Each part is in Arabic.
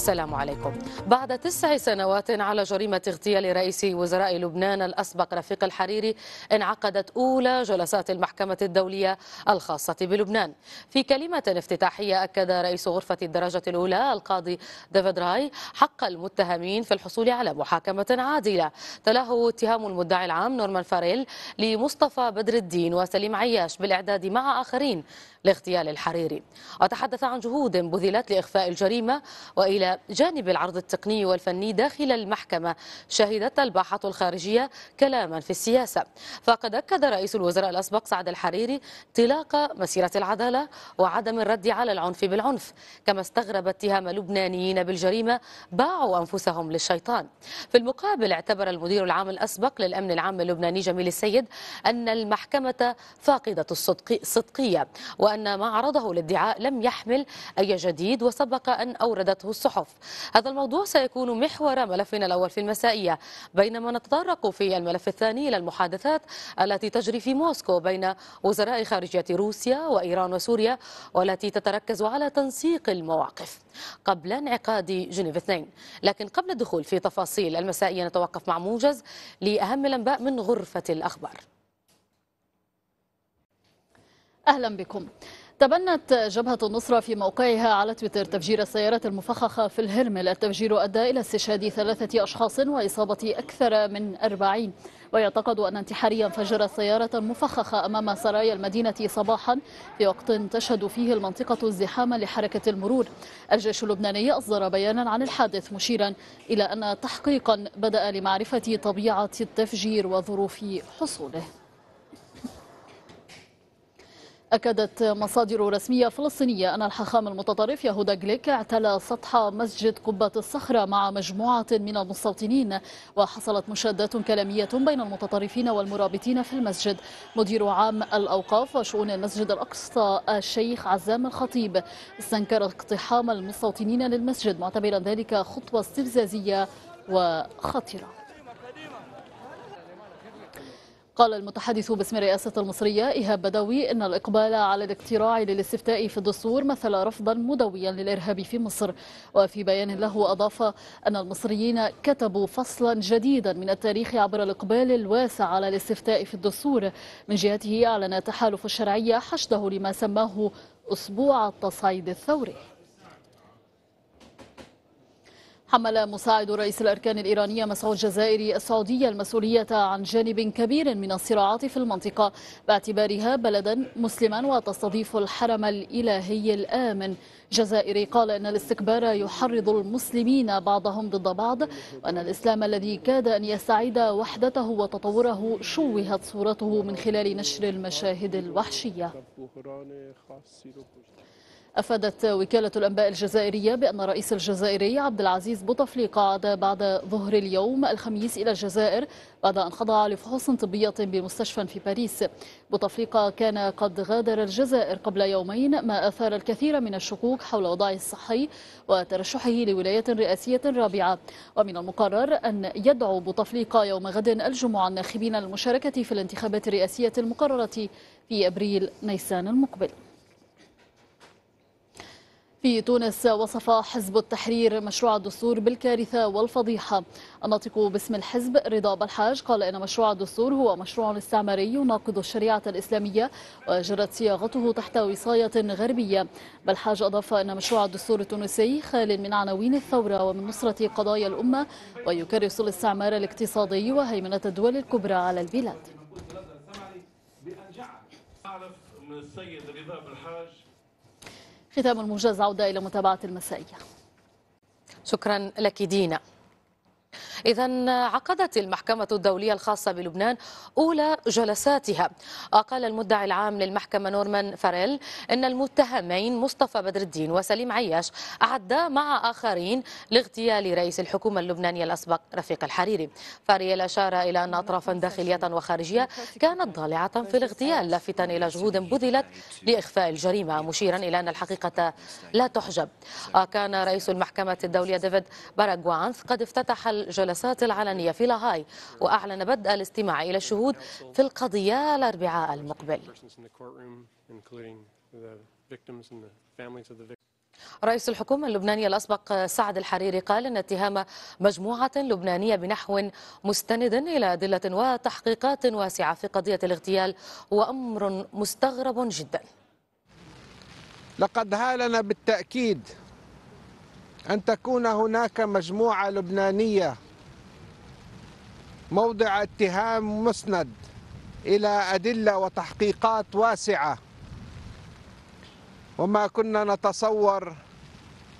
السلام عليكم بعد تسع سنوات على جريمة اغتيال رئيس وزراء لبنان الأسبق رفيق الحريري انعقدت أولى جلسات المحكمة الدولية الخاصة بلبنان في كلمة افتتاحية أكد رئيس غرفة الدرجة الأولى القاضي ديفيد راي حق المتهمين في الحصول على محاكمة عادلة تلاه اتهام المدعي العام نورمان فاريل لمصطفى بدر الدين وسليم عياش بالإعداد مع آخرين لاغتيال الحريري وتحدث عن جهود بذلت لإخفاء الجريمة وإلى جانب العرض التقني والفني داخل المحكمة شهدت الباحة الخارجية كلاما في السياسة فقد أكد رئيس الوزراء الأسبق سعد الحريري طلاق مسيرة العدالة وعدم الرد على العنف بالعنف كما استغرب اتهام لبنانيين بالجريمة باعوا أنفسهم للشيطان في المقابل اعتبر المدير العام الأسبق للأمن العام اللبناني جميل السيد أن المحكمة فاقدة الصدق الصدقية وأن ما عرضه الادعاء لم يحمل أي جديد وسبق أن أوردته الصحف الصحف هذا الموضوع سيكون محور ملفنا الأول في المسائية بينما نتطرق في الملف الثاني إلى المحادثات التي تجري في موسكو بين وزراء خارجية روسيا وإيران وسوريا والتي تتركز على تنسيق المواقف قبل انعقاد جنيف 2 لكن قبل الدخول في تفاصيل المسائية نتوقف مع موجز لأهم الأنباء من غرفة الأخبار أهلا بكم تبنت جبهة النصرة في موقعها على تويتر تفجير السيارات المفخخة في الهرمل التفجير أدى إلى استشهاد ثلاثة أشخاص وإصابة أكثر من أربعين ويعتقد أن انتحاريا فجر سيارة مفخخة أمام سرايا المدينة صباحا في وقت تشهد فيه المنطقة ازدحاما لحركة المرور الجيش اللبناني أصدر بيانا عن الحادث مشيرا إلى أن تحقيقا بدأ لمعرفة طبيعة التفجير وظروف حصوله أكدت مصادر رسمية فلسطينية أن الحاخام المتطرف يهودا جليك اعتلى سطح مسجد قبة الصخرة مع مجموعة من المستوطنين وحصلت مشادات كلامية بين المتطرفين والمرابطين في المسجد مدير عام الأوقاف وشؤون المسجد الأقصى الشيخ عزام الخطيب استنكر اقتحام المستوطنين للمسجد معتبرا ذلك خطوة استفزازية وخطيرة قال المتحدث باسم الرئاسة المصرية إيهاب بدوي إن الإقبال على الاقتراع للاستفتاء في الدستور مثل رفضا مدويا للإرهاب في مصر وفي بيان له أضاف أن المصريين كتبوا فصلا جديدا من التاريخ عبر الإقبال الواسع على الاستفتاء في الدستور من جهته أعلن تحالف الشرعية حشده لما سماه أسبوع التصعيد الثوري حمل مساعد رئيس الأركان الإيرانية مسعود الجزائري السعودية المسؤولية عن جانب كبير من الصراعات في المنطقة باعتبارها بلدا مسلما وتستضيف الحرم الإلهي الآمن جزائري قال أن الاستكبار يحرض المسلمين بعضهم ضد بعض وأن الإسلام الذي كاد أن يستعيد وحدته وتطوره شوهت صورته من خلال نشر المشاهد الوحشية أفادت وكالة الأنباء الجزائرية بأن الرئيس الجزائري عبد العزيز بوتفليقة عاد بعد ظهر اليوم الخميس إلى الجزائر بعد أن خضع لفحوص طبية بمستشفى في باريس بوتفليقة كان قد غادر الجزائر قبل يومين ما أثار الكثير من الشكوك حول وضعه الصحي وترشحه لولاية رئاسية رابعة ومن المقرر أن يدعو بوتفليقة يوم غد الجمعة الناخبين للمشاركة في الانتخابات الرئاسية المقررة في أبريل نيسان المقبل في تونس وصف حزب التحرير مشروع الدستور بالكارثة والفضيحة الناطق باسم الحزب رضا بالحاج قال إن مشروع الدستور هو مشروع استعماري يناقض الشريعة الإسلامية وجرت صياغته تحت وصاية غربية بالحاج أضاف أن مشروع الدستور التونسي خال من عناوين الثورة ومن نصرة قضايا الأمة ويكرس الاستعمار الاقتصادي وهيمنة الدول الكبرى على البلاد أعرف من السيد رضا بالحاج ختام الموجز عودة إلى متابعة المسائية شكرا لك دينا إذا عقدت المحكمة الدولية الخاصة بلبنان أولى جلساتها وقال المدعي العام للمحكمة نورمان فاريل أن المتهمين مصطفى بدر الدين وسليم عياش أعدا مع آخرين لاغتيال رئيس الحكومة اللبنانية الأسبق رفيق الحريري فاريل أشار إلى أن أطرافا داخلية وخارجية كانت ضالعة في الاغتيال لافتا إلى جهود بذلت لإخفاء الجريمة مشيرا إلى أن الحقيقة لا تحجب وكان آه، رئيس المحكمة الدولية ديفيد باراغوانث قد افتتح الجلسات العلنية في لاهاي وأعلن بدء الاستماع إلى الشهود في القضية الأربعاء المقبل رئيس الحكومة اللبنانية الأسبق سعد الحريري قال أن اتهام مجموعة لبنانية بنحو مستند إلى أدلة وتحقيقات واسعة في قضية الاغتيال هو أمر مستغرب جدا لقد هالنا بالتأكيد أن تكون هناك مجموعة لبنانية موضع اتهام مسند إلى أدلة وتحقيقات واسعة وما كنا نتصور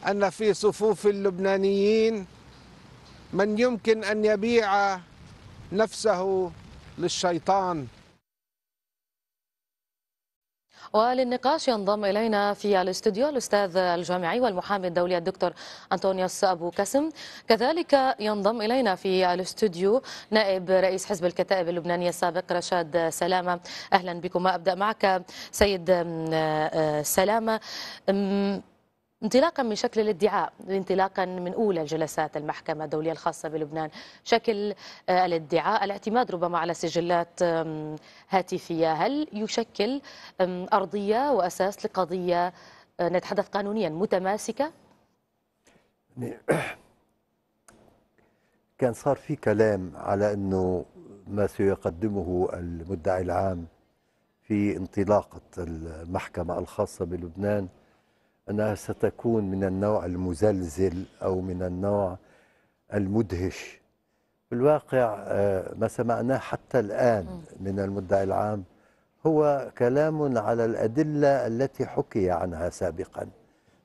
أن في صفوف اللبنانيين من يمكن أن يبيع نفسه للشيطان وللنقاش ينضم إلينا في الاستوديو الأستاذ الجامعي والمحامي الدولي الدكتور أنطونيوس أبو كسم كذلك ينضم إلينا في الاستوديو نائب رئيس حزب الكتائب اللبنانية السابق رشاد سلامة أهلا بكم أبدأ معك سيد آه، آه، سلامة انطلاقا من شكل الادعاء انطلاقا من أولى جلسات المحكمة الدولية الخاصة بلبنان شكل آه، الادعاء الاعتماد ربما على سجلات هاتفية هل يشكل أرضية وأساس لقضية آه، نتحدث قانونيا متماسكة؟ كان صار في كلام على أنه ما سيقدمه المدعي العام في انطلاقة المحكمة الخاصة بلبنان أنها ستكون من النوع المزلزل أو من النوع المدهش في الواقع آه، ما سمعناه حتى الآن من المدعي العام هو كلام على الأدلة التي حكي عنها سابقا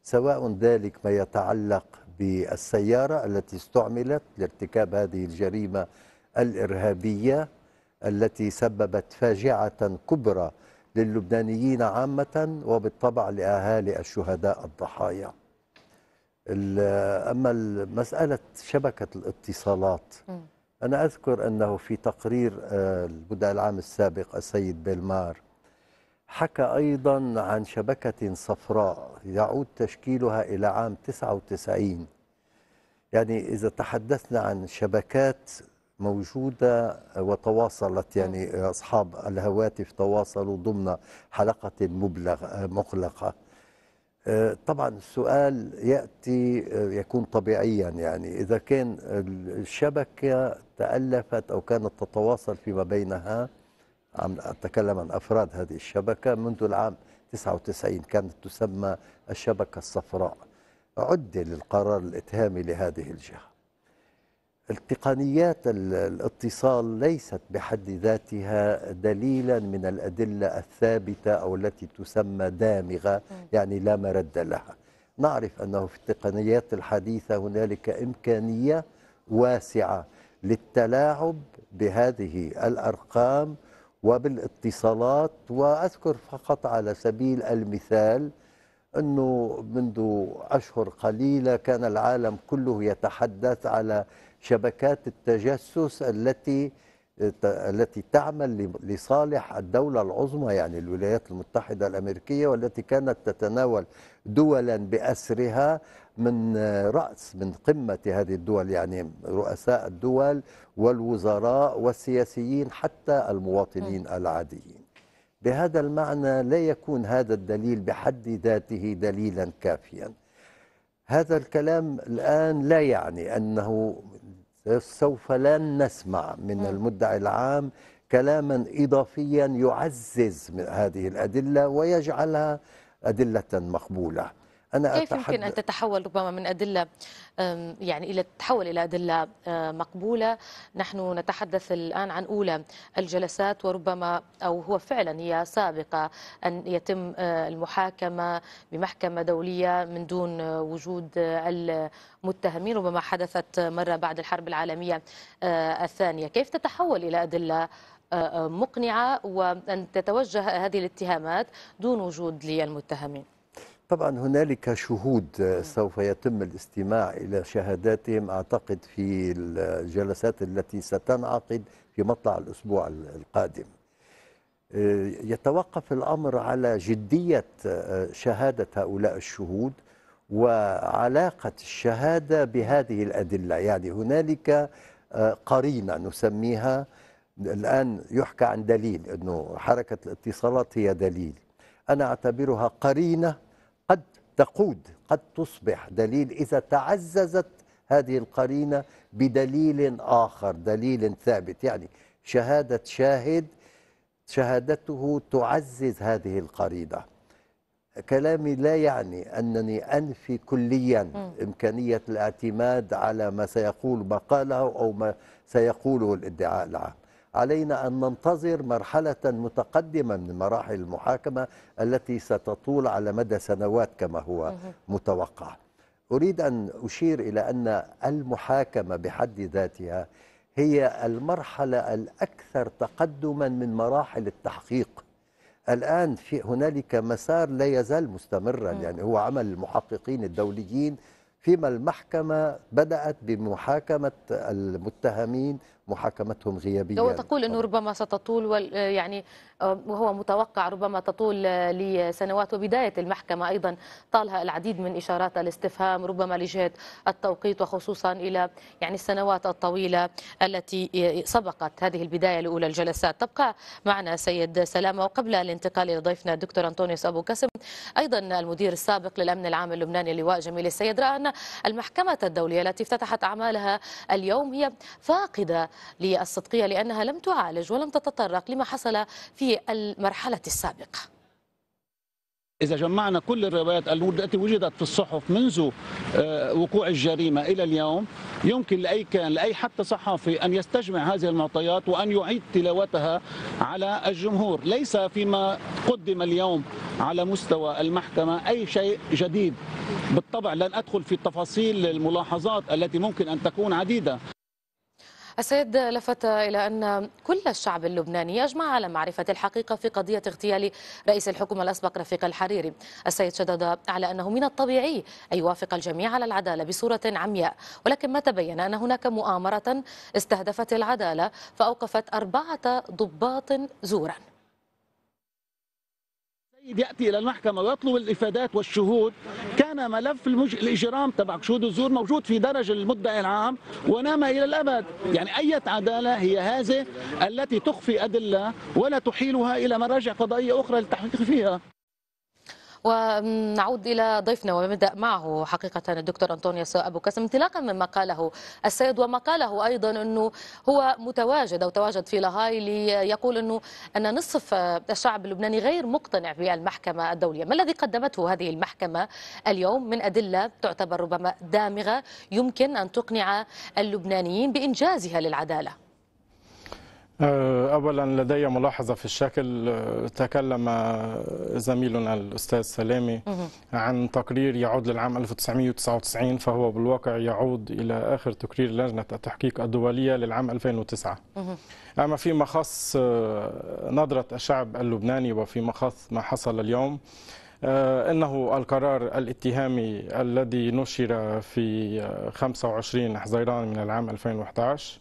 سواء ذلك ما يتعلق بالسيارة التي استعملت لارتكاب هذه الجريمة الإرهابية التي سببت فاجعة كبرى للبنانيين عامة وبالطبع لأهالي الشهداء الضحايا أما مسألة شبكة الاتصالات أنا أذكر أنه في تقرير آه، المدعى العام السابق السيد بلمار حكى أيضا عن شبكة صفراء يعود تشكيلها إلى عام 99 يعني إذا تحدثنا عن شبكات موجودة وتواصلت يعني أصحاب الهواتف تواصلوا ضمن حلقة مبلغ مغلقة طبعا السؤال يأتي يكون طبيعيا يعني إذا كان الشبكة تألفت أو كانت تتواصل فيما بينها عم أتكلم عن أفراد هذه الشبكة منذ العام 99 كانت تسمى الشبكة الصفراء عد للقرار الإتهامي لهذه الجهة التقنيات الاتصال ليست بحد ذاتها دليلا من الأدلة الثابتة أو التي تسمى دامغة يعني لا مرد لها نعرف أنه في التقنيات الحديثة هنالك إمكانية واسعة للتلاعب بهذه الأرقام وبالاتصالات وأذكر فقط على سبيل المثال أنه منذ أشهر قليلة كان العالم كله يتحدث على شبكات التجسس التي التي تعمل لصالح الدولة العظمى يعني الولايات المتحدة الأمريكية والتي كانت تتناول دولا بأسرها من رأس من قمة هذه الدول يعني رؤساء الدول والوزراء والسياسيين حتى المواطنين العاديين بهذا المعنى لا يكون هذا الدليل بحد ذاته دليلا كافيا هذا الكلام الآن لا يعني أنه سوف لن نسمع من المدعي العام كلاما إضافيا يعزز من هذه الأدلة ويجعلها أدلة مقبولة أنا كيف أتحد... يمكن أن تتحول ربما من أدلة يعني إلى تتحول إلى أدلة مقبولة نحن نتحدث الآن عن أولى الجلسات وربما أو هو فعلا هي سابقة أن يتم المحاكمة بمحكمة دولية من دون وجود المتهمين ربما حدثت مرة بعد الحرب العالمية الثانية كيف تتحول إلى أدلة مقنعة وأن تتوجه هذه الاتهامات دون وجود للمتهمين طبعا هنالك شهود آه، سوف يتم الاستماع إلى شهاداتهم أعتقد في الجلسات التي ستنعقد في مطلع الأسبوع القادم آه، يتوقف الأمر على جدية آه، شهادة هؤلاء الشهود وعلاقة الشهادة بهذه الأدلة يعني هنالك قرينة نسميها الآن يحكى عن دليل أنه حركة الاتصالات هي دليل أنا أعتبرها قرينة تقود قد تصبح دليل إذا تعززت هذه القرينة بدليل آخر دليل ثابت يعني شهادة شاهد شهادته تعزز هذه القرينة كلامي لا يعني أنني أنفي كليا م. إمكانية الاعتماد على ما سيقول مقاله أو ما سيقوله الادعاء العام علينا أن ننتظر مرحلة متقدمة من مراحل المحاكمة التي ستطول على مدى سنوات كما هو متوقع أريد أن أشير إلى أن المحاكمة بحد ذاتها هي المرحلة الأكثر تقدما من مراحل التحقيق الآن في هنالك مسار لا يزال مستمرا يعني هو عمل المحققين الدوليين فيما المحكمة بدأت بمحاكمة المتهمين محاكمتهم غيابيا وتقول أنه ربما ستطول يعني وهو متوقع ربما تطول آه، لسنوات وبداية المحكمة أيضا طالها العديد من إشارات الاستفهام ربما لجهة التوقيت وخصوصا إلى يعني السنوات الطويلة التي آه، سبقت هذه البداية الأولى الجلسات تبقى معنا سيد سلامة وقبل الانتقال إلى ضيفنا الدكتور أنطونيوس أبو كسم أيضا المدير السابق للأمن العام اللبناني اللواء جميل السيد رأى أن المحكمة الدولية التي افتتحت أعمالها اليوم هي فاقدة للصدقية لأنها لم تعالج ولم تتطرق لما حصل في في المرحلة السابقة إذا جمعنا كل الروايات التي وجدت في الصحف منذ آه، وقوع الجريمة إلى اليوم يمكن لأي كان لأي حتى صحفي أن يستجمع هذه المعطيات وأن يعيد تلاوتها على الجمهور ليس فيما قدم اليوم على مستوى المحكمة أي شيء جديد بالطبع لن أدخل في تفاصيل الملاحظات التي ممكن أن تكون عديدة السيد لفت إلى أن كل الشعب اللبناني يجمع على معرفة الحقيقة في قضية اغتيال رئيس الحكومة الأسبق رفيق الحريري السيد شدد على أنه من الطبيعي أن يوافق الجميع على العدالة بصورة عمياء ولكن ما تبين أن هناك مؤامرة استهدفت العدالة فأوقفت أربعة ضباط زوراً يأتي إلى المحكمة ويطلب الإفادات والشهود كان ملف المج... الإجرام تبع شهود الزور موجود في درج المدعي العام ونام إلى الأبد يعني أي عدالة هي هذه التي تخفي أدلة ولا تحيلها إلى مراجع قضائية أخرى للتحقيق فيها ونعود إلى ضيفنا ونبدأ معه حقيقة الدكتور أنطونيوس أبو كاسم انطلاقا من ما قاله السيد وما قاله أيضا أنه هو متواجد أو تواجد في لاهاي ليقول أنه أن نصف الشعب اللبناني غير مقتنع بالمحكمة الدولية ما الذي قدمته هذه المحكمة اليوم من أدلة تعتبر ربما دامغة يمكن أن تقنع اللبنانيين بإنجازها للعدالة آه، اولا لدي ملاحظه في الشكل آه، تكلم آه، زميلنا الاستاذ سلامي عن تقرير يعود للعام 1999 فهو بالواقع يعود الى اخر تقرير لجنه التحقيق الدوليه للعام 2009 اما فيما خص نظره الشعب اللبناني وفيما خص ما حصل اليوم انه القرار الاتهامي الذي نشر في 25 حزيران من العام 2011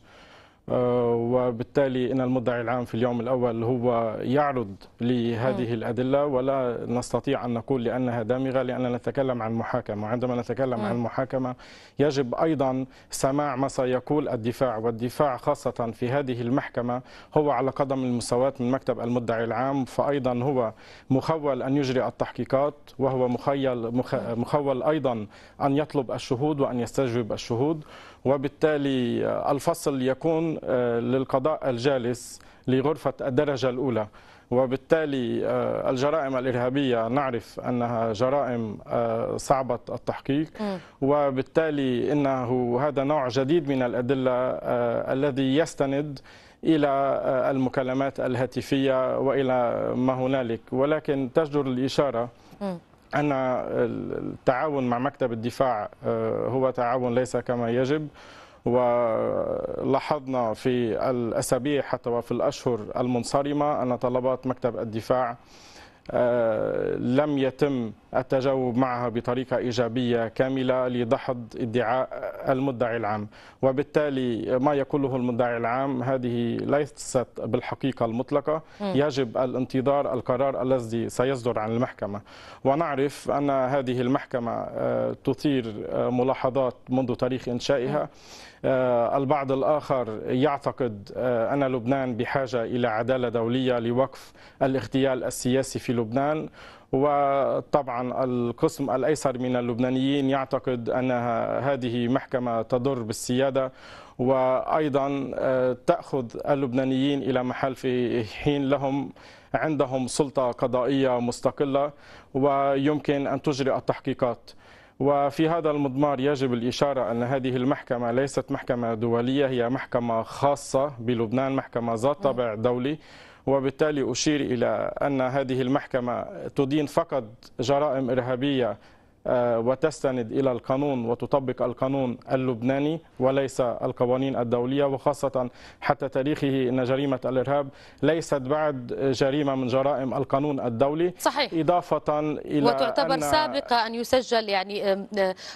آه، وبالتالي ان المدعي العام في اليوم الاول هو يعرض لهذه الادله ولا نستطيع ان نقول لانها دامغه لاننا نتكلم عن محاكمه وعندما نتكلم عن محاكمه يجب ايضا سماع ما سيقول الدفاع والدفاع خاصه في هذه المحكمه هو على قدم المساواه من مكتب المدعي العام فايضا هو مخول ان يجري التحقيقات وهو مخيل مخول ايضا ان يطلب الشهود وان يستجوب الشهود وبالتالي آه، الفصل يكون آه، للقضاء الجالس لغرفة الدرجة الأولى وبالتالي آه، الجرائم الإرهابية نعرف أنها جرائم صعبة التحقيق وبالتالي إنه هذا نوع جديد من الأدلة الذي يستند إلى المكالمات الهاتفية وإلى ما هنالك ولكن تجدر الإشارة أن التعاون مع مكتب الدفاع آه، هو تعاون ليس كما يجب ولاحظنا في الأسابيع حتى وفي الأشهر المنصرمة أن طلبات مكتب الدفاع آه، لم يتم التجاوب معها بطريقة إيجابية كاملة لدحض ادعاء المدعي العام وبالتالي ما يقوله المدعي العام هذه ليست بالحقيقة المطلقة يجب الانتظار القرار الذي سيصدر عن المحكمة ونعرف أن هذه المحكمة آه، تثير آه، ملاحظات منذ تاريخ إنشائها آه، البعض الآخر يعتقد أن لبنان بحاجة إلى عدالة دولية لوقف الاغتيال السياسي في لبنان وطبعا القسم الأيسر من اللبنانيين يعتقد أن هذه محكمة تضر بالسيادة وأيضا آه، تأخذ اللبنانيين إلى محل في حين لهم عندهم سلطة قضائية مستقلة ويمكن أن تجري التحقيقات وفي هذا المضمار يجب الإشارة أن هذه المحكمة ليست محكمة دولية هي محكمة خاصة بلبنان محكمة ذات طابع دولي وبالتالي أشير إلى أن هذه المحكمة تدين فقط جرائم إرهابية آه، وتستند إلى القانون وتطبق القانون اللبناني وليس القوانين الدولية وخاصة حتى تاريخه أن جريمة الإرهاب ليست بعد جريمة من جرائم القانون الدولي صحيح. إضافة إلى وتعتبر أن سابقة أن يسجل يعني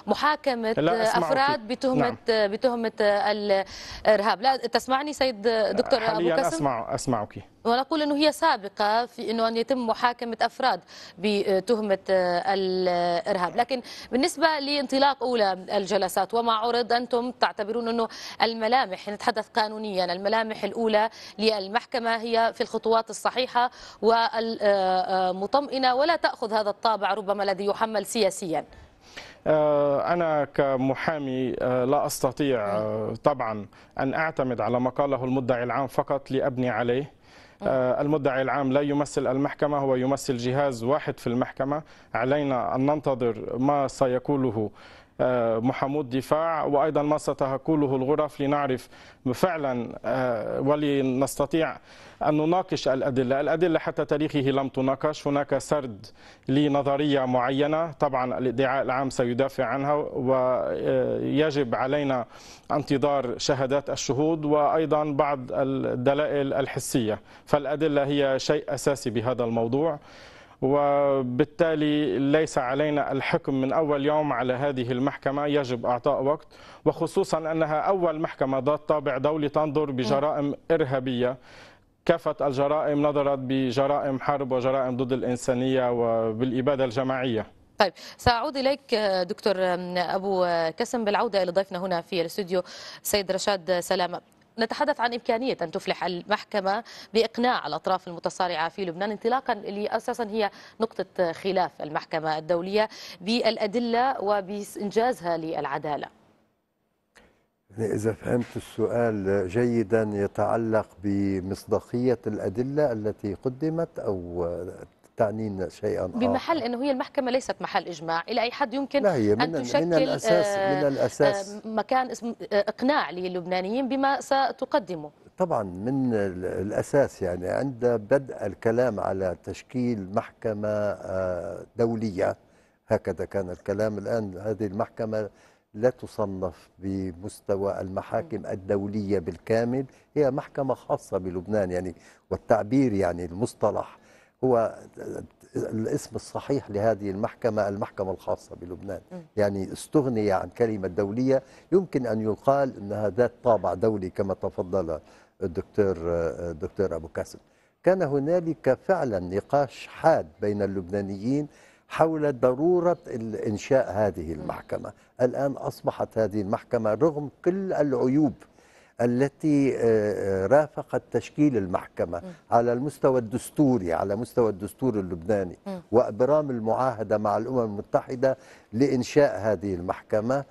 محاكمة أفراد بتهمة نعم. بتهمة الإرهاب لا تسمعني سيد دكتور حاليا أبو كسم؟ أسمع أسمعك ونقول أنه هي سابقة في أنه أن يتم محاكمة أفراد بتهمة الإرهاب لكن بالنسبة لانطلاق أولى الجلسات وما عرض أنتم تعتبرون أنه الملامح نتحدث قانونيا الملامح الأولى للمحكمة هي في الخطوات الصحيحة والمطمئنة ولا تأخذ هذا الطابع ربما الذي يحمل سياسيا آه، أنا كمحامي آه، لا أستطيع آه، طبعا أن أعتمد على ما قاله المدعي العام فقط لأبني عليه آه، المدعي العام لا يمثل المحكمة هو يمثل جهاز واحد في المحكمة علينا أن ننتظر ما سيقوله آه، محمود دفاع وأيضا ما ستهكله الغرف لنعرف فعلا آه، ولنستطيع أن نناقش الأدلة الأدلة حتى تاريخه لم تناقش هناك سرد لنظرية معينة طبعا الادعاء العام سيدافع عنها ويجب علينا انتظار شهادات الشهود وأيضا بعض الدلائل الحسية فالأدلة هي شيء أساسي بهذا الموضوع وبالتالي ليس علينا الحكم من أول يوم على هذه المحكمة يجب أعطاء وقت وخصوصا أنها أول محكمة ذات طابع دولي تنظر بجرائم إرهابية كافة الجرائم نظرت بجرائم حرب وجرائم ضد الإنسانية وبالإبادة الجماعية طيب سأعود إليك دكتور أبو كسم بالعودة إلى ضيفنا هنا في الاستوديو سيد رشاد سلامة نتحدث عن إمكانية أن تفلح المحكمة بإقناع الأطراف المتصارعة في لبنان انطلاقا اللي أساسا هي نقطة خلاف المحكمة الدولية بالأدلة وبإنجازها للعدالة إذا فهمت السؤال جيدا يتعلق بمصداقية الأدلة التي قدمت أو تعنينا شيئا آخر بمحل انه هي المحكمه ليست محل اجماع الى اي حد يمكن هي من ان تشكل آه، من الاساس من آه، الاساس مكان اسم آه، اقناع للبنانيين بما ستقدمه طبعا من الاساس يعني عند بدء الكلام على تشكيل محكمه دوليه هكذا كان الكلام الان هذه المحكمه لا تصنف بمستوى المحاكم الدولية بالكامل هي محكمة خاصة بلبنان يعني والتعبير يعني المصطلح هو الاسم الصحيح لهذه المحكمة المحكمة الخاصة بلبنان م. يعني استغني عن كلمة دولية يمكن أن يقال أنها ذات طابع دولي كما تفضل الدكتور دكتور أبو كاسم كان هنالك فعلا نقاش حاد بين اللبنانيين حول ضرورة إنشاء هذه المحكمة الآن أصبحت هذه المحكمة رغم كل العيوب التي آه، آه، رافقت تشكيل المحكمة على المستوى الدستوري على مستوى الدستور اللبناني وأبرام المعاهدة مع الأمم المتحدة لإنشاء هذه المحكمة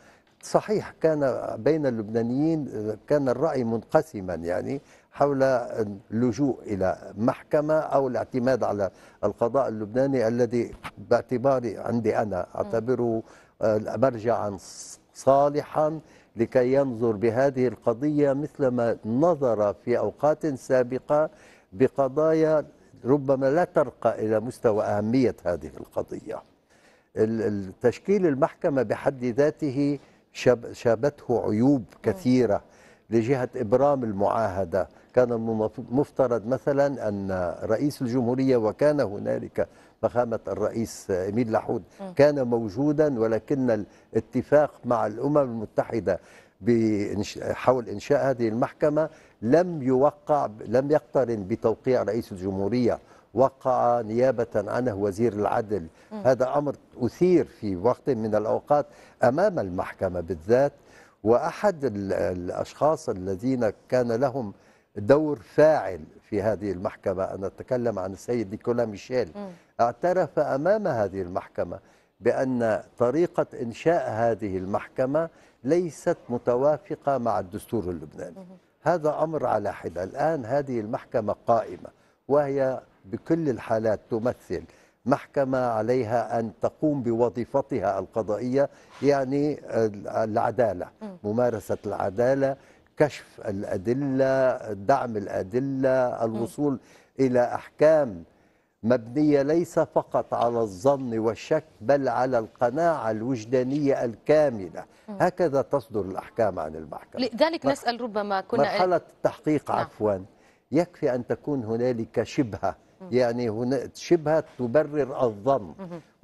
صحيح كان بين اللبنانيين آه، كان الرأي منقسما يعني حول اللجوء إلى محكمة أو الاعتماد على القضاء اللبناني الذي باعتباري عندي أنا أعتبره مرجعا صالحا لكي ينظر بهذه القضية مثلما نظر في أوقات سابقة بقضايا ربما لا ترقى إلى مستوى أهمية هذه القضية تشكيل المحكمة بحد ذاته شابته عيوب كثيرة لجهة إبرام المعاهدة كان المفترض مثلا أن رئيس الجمهورية وكان هنالك فخامة الرئيس إميل لحود كان موجودا ولكن الاتفاق مع الأمم المتحدة حول إنشاء هذه المحكمة لم يوقع لم يقترن بتوقيع رئيس الجمهورية وقع نيابة عنه وزير العدل م. هذا أمر أثير في وقت من الأوقات أمام المحكمة بالذات وأحد الأشخاص الذين كان لهم دور فاعل في هذه المحكمة أنا أتكلم عن السيد نيكولا ميشيل اعترف أمام هذه المحكمة بأن طريقة إنشاء هذه المحكمة ليست متوافقة مع الدستور اللبناني هذا أمر على حدة الآن هذه المحكمة قائمة وهي بكل الحالات تمثل محكمة عليها أن تقوم بوظيفتها القضائية يعني العدالة ممارسة العدالة كشف الأدلة دعم الأدلة الوصول م. إلى أحكام مبنية ليس فقط على الظن والشك بل على القناعة الوجدانية الكاملة م. هكذا تصدر الأحكام عن المحكمة لذلك مرح... نسأل ربما كنا مرحلة التحقيق نعم. عفوا يكفي أن تكون هنالك شبهة م. يعني هنا شبهة تبرر الظن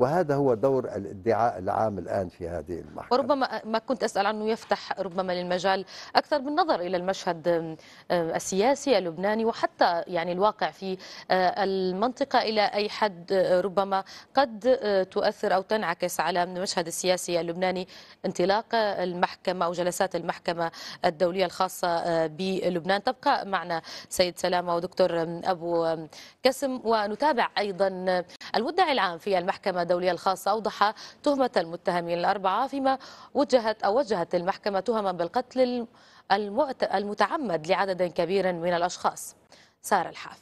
وهذا هو دور الادعاء العام الآن في هذه المحكمة وربما ما كنت أسأل عنه يفتح ربما للمجال أكثر بالنظر إلى المشهد آه، السياسي اللبناني وحتى يعني الواقع في آه، المنطقة إلى أي حد آه، ربما قد تؤثر أو تنعكس على المشهد السياسي اللبناني انطلاق المحكمة أو جلسات المحكمة الدولية الخاصة بلبنان تبقى معنا سيد سلامة ودكتور أبو كسم ونتابع أيضا المدعي العام في المحكمة الدولية الخاصة أوضح تهمة المتهمين الأربعة فيما وجهت أو وجهت المحكمة تهما بالقتل المتعمد لعدد كبير من الأشخاص سارة الحاف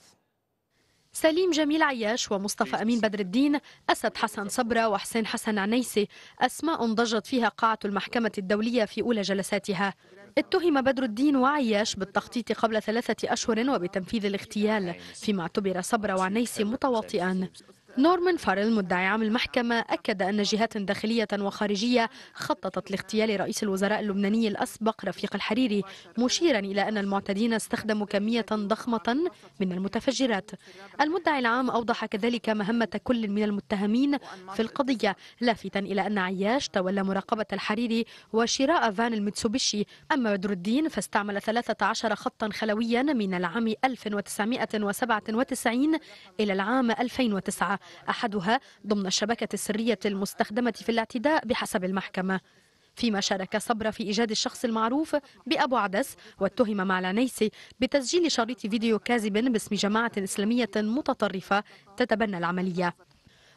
سليم جميل عياش ومصطفى أمين بدر الدين أسد حسن صبرة وحسين حسن عنيسي أسماء ضجت فيها قاعة المحكمة الدولية في أولى جلساتها اتهم بدر الدين وعياش بالتخطيط قبل ثلاثة أشهر وبتنفيذ الاغتيال فيما اعتبر صبرة وعنيسي متواطئا نورمان فارل مدعي عام المحكمة أكد أن جهات داخلية وخارجية خططت لاغتيال رئيس الوزراء اللبناني الأسبق رفيق الحريري مشيرا إلى أن المعتدين استخدموا كمية ضخمة من المتفجرات المدعي العام أوضح كذلك مهمة كل من المتهمين في القضية لافتا إلى أن عياش تولى مراقبة الحريري وشراء فان الميتسوبيشي أما بدر الدين فاستعمل 13 خطا خلويا من العام 1997 إلى العام 2009 أحدها ضمن الشبكة السرية المستخدمة في الاعتداء بحسب المحكمة فيما شارك صبر في إيجاد الشخص المعروف بأبو عدس واتهم مع العنيسي بتسجيل شريط فيديو كاذب باسم جماعة إسلامية متطرفة تتبنى العملية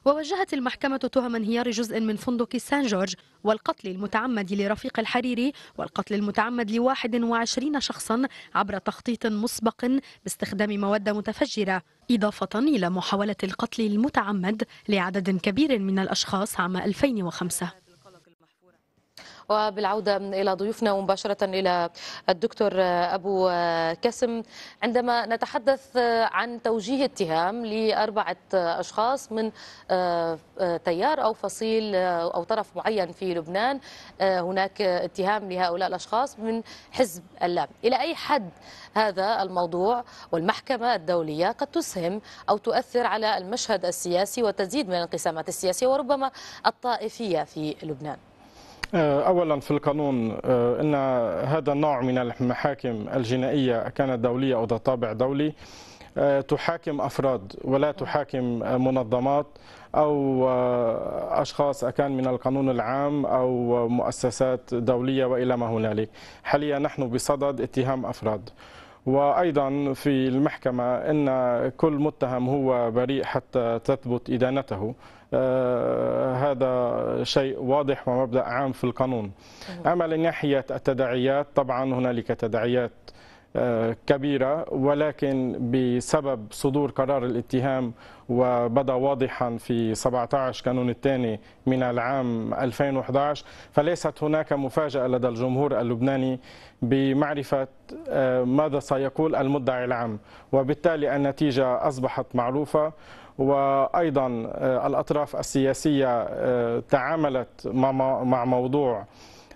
ووجهت المحكمة تهم انهيار جزء من فندق سان جورج والقتل المتعمد لرفيق الحريري والقتل المتعمد ل 21 شخصا عبر تخطيط مسبق باستخدام مواد متفجرة إضافة إلى محاولة القتل المتعمد لعدد كبير من الأشخاص عام 2005 وبالعودة إلى ضيوفنا مباشرة إلى الدكتور أبو كاسم عندما نتحدث عن توجيه اتهام لأربعة أشخاص من آه، آه، تيار أو فصيل آه، أو طرف معين في لبنان هناك اتهام لهؤلاء الأشخاص من حزب اللام إلى أي حد هذا الموضوع والمحكمة الدولية قد تسهم أو تؤثر على المشهد السياسي وتزيد من الانقسامات السياسية وربما الطائفية في لبنان آه، اولا في القانون آه، ان هذا النوع من المحاكم الجنائيه كانت دوليه او ذات طابع دولي آه، تحاكم افراد ولا تحاكم منظمات او اشخاص اكان من القانون العام او مؤسسات دوليه والى ما هنالك حاليا نحن بصدد اتهام افراد وأيضا في المحكمة أن كل متهم هو بريء حتى تثبت إدانته آه، هذا شيء واضح ومبدأ عام في القانون أما لناحية التداعيات طبعا هنالك تداعيات آه، كبيرة ولكن بسبب صدور قرار الاتهام وبدا واضحا في 17 كانون الثاني من العام 2011 فليست هناك مفاجأة لدى الجمهور اللبناني بمعرفة آه، ماذا سيقول المدعي العام وبالتالي النتيجة أصبحت معروفة وأيضا آه، الأطراف السياسية آه، تعاملت مع موضوع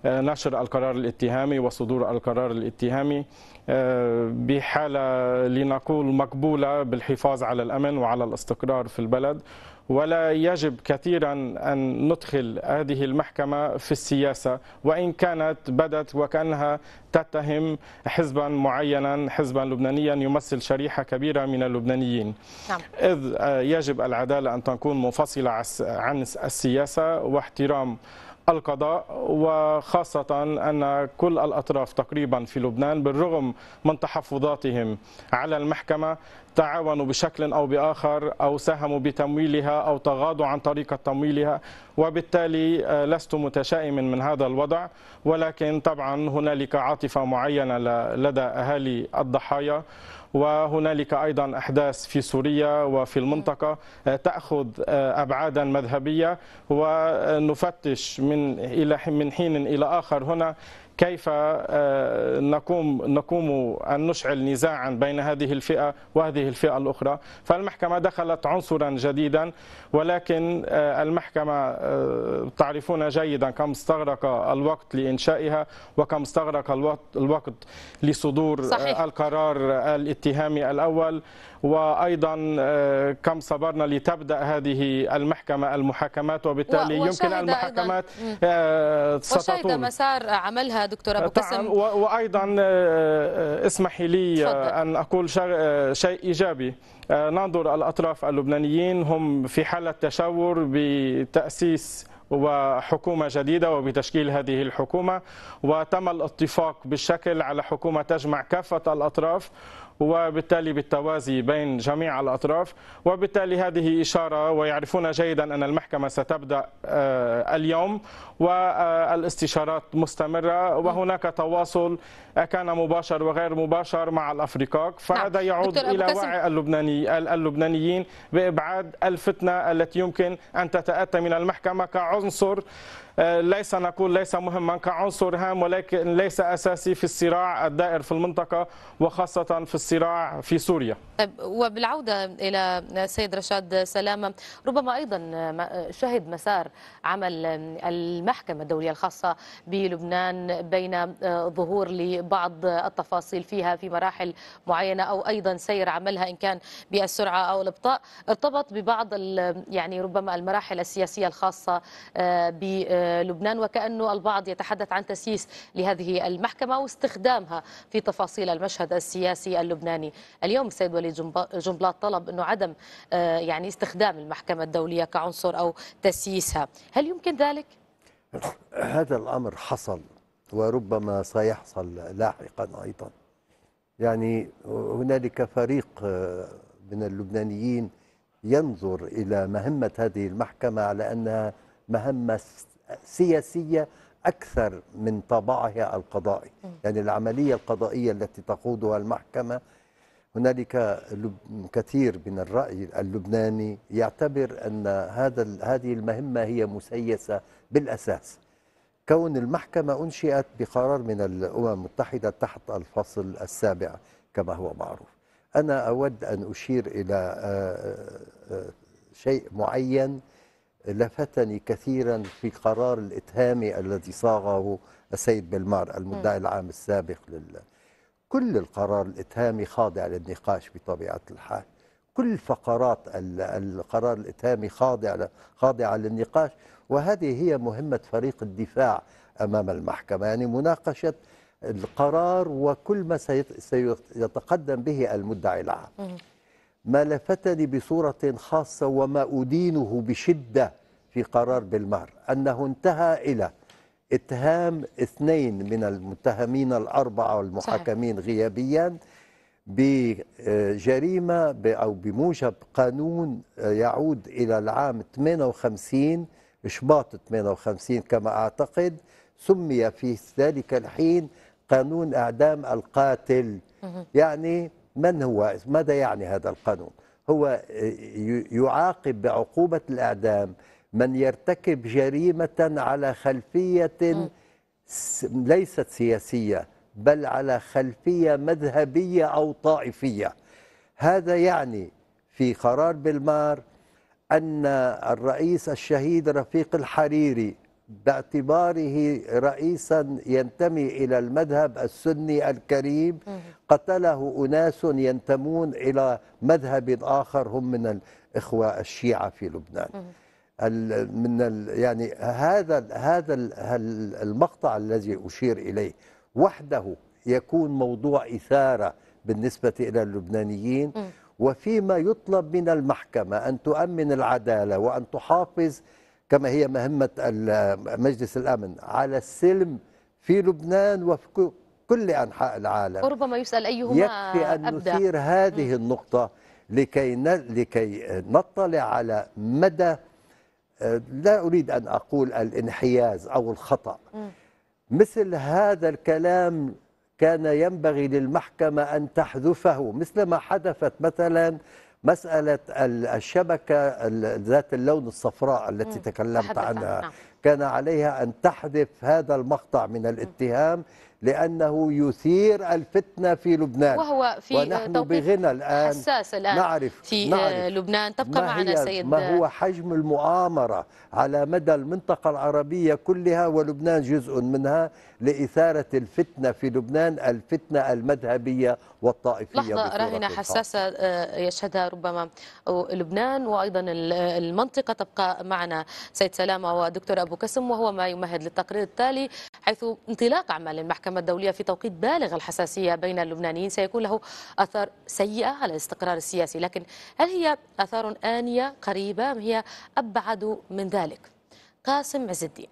نشر القرار الاتهامي وصدور القرار الاتهامي آه، بحالة لنقول مقبولة بالحفاظ على الأمن وعلى الاستقرار في البلد ولا يجب كثيرا أن ندخل هذه المحكمة في السياسة وإن كانت بدت وكأنها تتهم حزبا معينا حزبا لبنانيا يمثل شريحة كبيرة من اللبنانيين نعم. إذ آه، يجب العدالة أن تكون منفصلة عن السياسة واحترام القضاء وخاصة أن كل الأطراف تقريبا في لبنان بالرغم من تحفظاتهم على المحكمة تعاونوا بشكل أو بآخر أو ساهموا بتمويلها أو تغاضوا عن طريقة تمويلها وبالتالي آه، لست متشائما من هذا الوضع ولكن طبعا هنالك عاطفة معينة لدى أهالي الضحايا وهنالك أيضا أحداث في سوريا وفي المنطقة آه، تأخذ آه، أبعادا مذهبية ونفتش من إلى من حين إلى آخر هنا كيف آه، نقوم نقوم ان نشعل نزاعا بين هذه الفئه وهذه الفئه الاخرى، فالمحكمه دخلت عنصرا جديدا ولكن آه، المحكمه آه، تعرفون جيدا كم استغرق الوقت لانشائها وكم استغرق الوقت لصدور صحيح. القرار الاتهامي الاول وايضا آه، كم صبرنا لتبدا هذه المحكمه المحاكمات وبالتالي يمكن المحاكمات آه، وشهد مسار عملها دكتور ابو قسم وايضا آه، اسمحي لي ان اقول شيء ايجابي ننظر الاطراف اللبنانيين هم في حاله تشاور بتاسيس وحكومة جديدة وبتشكيل هذه الحكومة وتم الاتفاق بالشكل على حكومة تجمع كافة الأطراف وبالتالي بالتوازي بين جميع الأطراف وبالتالي هذه إشارة ويعرفون جيدا أن المحكمة ستبدأ آه، اليوم والاستشارات مستمرة وهناك تواصل كان مباشر وغير مباشر مع الأفريقاك نعم. فهذا يعود إلى وعي اللبناني اللبنانيين بإبعاد الفتنة التي يمكن أن تتأتى من المحكمة كعنصر آه، ليس نقول ليس مهما كعنصر هام ولكن ليس أساسي في الصراع الدائر في المنطقة وخاصة في الصراع في سوريا طيب، وبالعودة إلى سيد رشاد سلامة ربما أيضا شهد مسار عمل المحكمة الدولية الخاصة بلبنان بين آه، ظهور لبعض التفاصيل فيها في مراحل معينة أو أيضا سير عملها إن كان بالسرعة أو الإبطاء ارتبط ببعض يعني ربما المراحل السياسية الخاصة آه، ب لبنان وكأنه البعض يتحدث عن تسييس لهذه المحكمة واستخدامها في تفاصيل المشهد السياسي اللبناني اليوم السيد وليد جنبلاط طلب أنه عدم آه، يعني استخدام المحكمة الدولية كعنصر أو تسييسها هل يمكن ذلك؟ هذا الأمر حصل وربما سيحصل لاحقا أيضا يعني هنالك فريق آه، من اللبنانيين ينظر إلى مهمة هذه المحكمة على أنها مهمة سياسية أكثر من طابعها القضائي يعني العملية القضائية التي تقودها المحكمة هنالك كثير من الرأي اللبناني يعتبر أن هذا هذه المهمة هي مسيسة بالأساس كون المحكمة أنشئت بقرار من الأمم المتحدة تحت الفصل السابع كما هو معروف أنا أود أن أشير إلى آه، آه، شيء معين لفتني كثيرا في قرار الاتهامي الذي صاغه السيد بلمار المدعي العام السابق لل كل القرار الاتهامي خاضع للنقاش بطبيعه الحال كل فقرات القرار الاتهامي خاضع خاضعه للنقاش وهذه هي مهمه فريق الدفاع امام المحكمه يعني مناقشه القرار وكل ما سيتقدم به المدعي العام ما لفتني بصورة خاصة وما أدينه بشدة في قرار بالمهر أنه انتهى إلى اتهام اثنين من المتهمين الأربعة والمحاكمين غيابيا بجريمة أو بموجب قانون يعود إلى العام 58 شباط 58 كما أعتقد سمي في ذلك الحين قانون إعدام القاتل يعني من هو ماذا يعني هذا القانون هو يعاقب بعقوبة الإعدام من يرتكب جريمة على خلفية ليست سياسية بل على خلفية مذهبية أو طائفية هذا يعني في قرار بالمار أن الرئيس الشهيد رفيق الحريري باعتباره رئيسا ينتمي إلى المذهب السني الكريم قتله أناس ينتمون إلى مذهب آخر هم من الإخوة الشيعة في لبنان من ال يعني هذا ال هذا ال المقطع الذي أشير إليه وحده يكون موضوع إثارة بالنسبة إلى اللبنانيين وفيما يطلب من المحكمة أن تؤمن العدالة وأن تحافظ كما هي مهمة مجلس الأمن على السلم في لبنان وفي كل أنحاء العالم ربما يسأل أيهما يكفي أن أبدأ. نثير هذه النقطة لكي لكي نطلع على مدى آه، لا أريد أن أقول الانحياز أو الخطأ مثل هذا الكلام كان ينبغي للمحكمة أن تحذفه مثل ما حدثت مثلا مسألة الشبكة ذات اللون الصفراء التي تكلمت عنها نعم. كان عليها أن تحذف هذا المقطع من الاتهام لأنه يثير الفتنة في لبنان وهو في ونحن بغنى الآن حساس الآن نعرف في آه، نعرف لبنان تبقى معنا سيد ما هو حجم المؤامرة على مدى المنطقة العربية كلها ولبنان جزء منها لإثارة الفتنة في لبنان الفتنة المذهبية والطائفية لحظة راهنة حساسة آه، يشهدها ربما لبنان وأيضا المنطقة تبقى معنا سيد سلامة ودكتور أبو كسم وهو ما يمهد للتقرير التالي حيث انطلاق أعمال المحكمة المحكمة الدولية في توقيت بالغ الحساسية بين اللبنانيين سيكون له أثار سيئة على الاستقرار السياسي لكن هل هي أثار آنية قريبة أم هي أبعد من ذلك قاسم عز الدين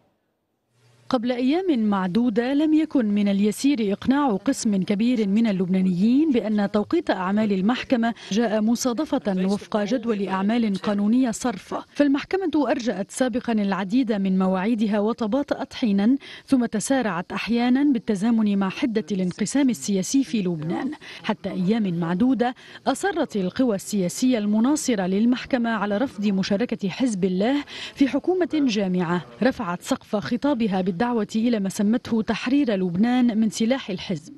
قبل أيام معدودة لم يكن من اليسير إقناع قسم كبير من اللبنانيين بأن توقيت أعمال المحكمة جاء مصادفة وفق جدول أعمال قانونية صرفة فالمحكمة أرجأت سابقا العديد من مواعيدها وتباطأت حينا ثم تسارعت أحيانا بالتزامن مع حدة الانقسام السياسي في لبنان حتى أيام معدودة أصرت القوى السياسية المناصرة للمحكمة على رفض مشاركة حزب الله في حكومة جامعة رفعت سقف خطابها الدعوة إلى ما سمته تحرير لبنان من سلاح الحزب